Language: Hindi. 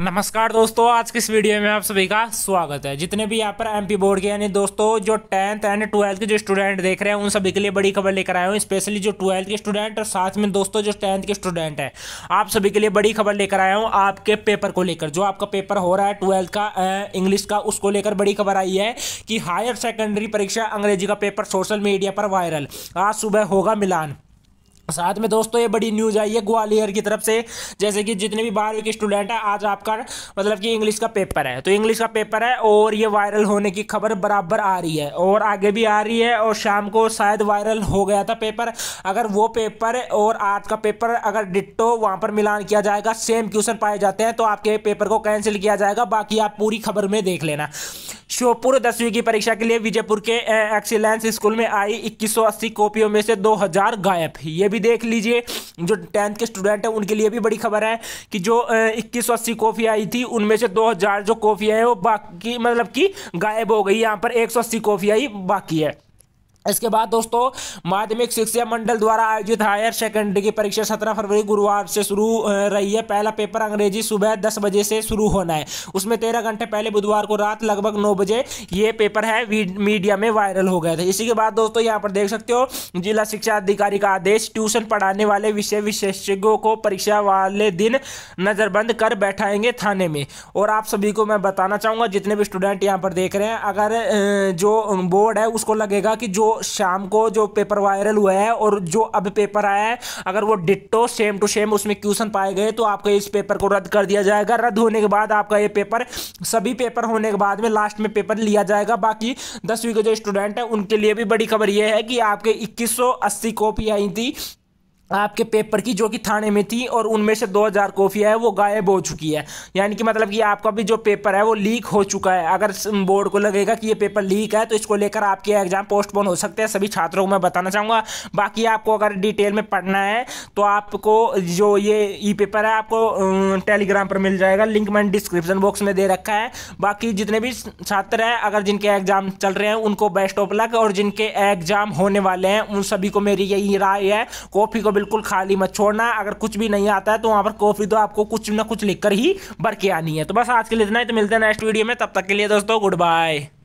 नमस्कार दोस्तों आज के इस वीडियो में आप सभी का स्वागत है जितने भी यहाँ पर एमपी बोर्ड के यानी दोस्तों जो टेंथ एंड ट्वेल्थ के जो स्टूडेंट देख रहे हैं उन सभी के लिए बड़ी खबर लेकर आया हूँ स्पेशली जो ट्वेल्थ के स्टूडेंट और साथ में दोस्तों जो टेंथ के स्टूडेंट हैं आप सभी के लिए बड़ी खबर लेकर आया हूँ आपके पेपर को लेकर जो आपका पेपर हो रहा है ट्वेल्थ का इंग्लिश का उसको लेकर बड़ी खबर आई है कि हायर सेकेंडरी परीक्षा अंग्रेजी का पेपर सोशल मीडिया पर वायरल आज सुबह होगा मिलान साथ में दोस्तों ये बड़ी न्यूज आई है ग्वालियर की तरफ से जैसे कि जितने भी बारहवीं के स्टूडेंट हैं आज आपका मतलब कि इंग्लिश का पेपर है तो इंग्लिश का पेपर है और ये वायरल होने की खबर बराबर आ रही है और आगे भी आ रही है और शाम को शायद वायरल हो गया था पेपर अगर वो पेपर और आज का पेपर अगर डिट्टो वहाँ पर मिलान किया जाएगा सेम क्वेश्चन पाए जाते हैं तो आपके पेपर को कैंसिल किया जाएगा बाकी आप पूरी खबर में देख लेना श्योपुर दसवीं की परीक्षा के लिए विजयपुर के एक्सीलेंस स्कूल में आई 2180 कॉपियों में से 2000 गायब ये भी देख लीजिए जो टेंथ के स्टूडेंट हैं उनके लिए भी बड़ी खबर है कि जो इक्कीस सौ कॉपी आई थी उनमें से 2000 जो कॉपी है वो बाकी मतलब कि गायब हो गई यहाँ पर एक सौ कॉपी आई बाकी है इसके बाद दोस्तों माध्यमिक शिक्षा मंडल द्वारा आयोजित हायर सेकेंडरी की परीक्षा सत्रह फरवरी गुरुवार से शुरू रही है पहला पेपर अंग्रेजी सुबह दस बजे से शुरू होना है उसमें तेरह घंटे पहले बुधवार को रात लगभग नौ बजे ये पेपर है मीडिया में वायरल हो गया था इसी के बाद दोस्तों यहाँ पर देख सकते हो जिला शिक्षा अधिकारी का आदेश ट्यूशन पढ़ाने वाले विषय विशेषज्ञों को परीक्षा वाले दिन नज़रबंद कर बैठाएंगे थाने में और आप सभी को मैं बताना चाहूँगा जितने भी स्टूडेंट यहाँ पर देख रहे हैं अगर जो बोर्ड है उसको लगेगा कि जो शाम को जो पेपर वायरल हुआ है और जो अब पेपर आया है अगर वो डिट्टो सेम टू सेम उसमें क्वेश्चन पाए गए तो आपका इस पेपर को रद्द कर दिया जाएगा रद्द होने के बाद आपका ये पेपर सभी पेपर होने के बाद में लास्ट में पेपर लिया जाएगा बाकी दसवीं के जो स्टूडेंट हैं उनके लिए भी बड़ी खबर यह है कि आपके इक्कीस कॉपी आई थी आपके पेपर की जो कि थाने में थी और उनमें से 2000 कॉपियाँ हैं वो गायब हो चुकी है यानी कि मतलब कि आपका भी जो पेपर है वो लीक हो चुका है अगर बोर्ड को लगेगा कि ये पेपर लीक है तो इसको लेकर आपके एग्जाम पोस्टपोन हो सकते हैं सभी छात्रों को मैं बताना चाहूँगा बाकी आपको अगर डिटेल में पढ़ना है तो आपको जो ये ई पेपर है आपको टेलीग्राम पर मिल जाएगा लिंक मैंने डिस्क्रिप्शन बॉक्स में दे रखा है बाकी जितने भी छात्र हैं अगर जिनके एग्जाम चल रहे हैं उनको बेस्ट ऑफ लक और जिनके एग्जाम होने वाले हैं उन सभी को मेरी यही राय है कॉफ़ी को बिल्कुल खाली मत छोड़ना अगर कुछ भी नहीं आता है तो वहाँ पर कॉफी तो आपको कुछ ना कुछ लिख ही भर के आनी है तो बस आज के लिए इतना ही तो मिलते हैं नेक्स्ट वीडियो में तब तक के लिए दोस्तों गुड बाय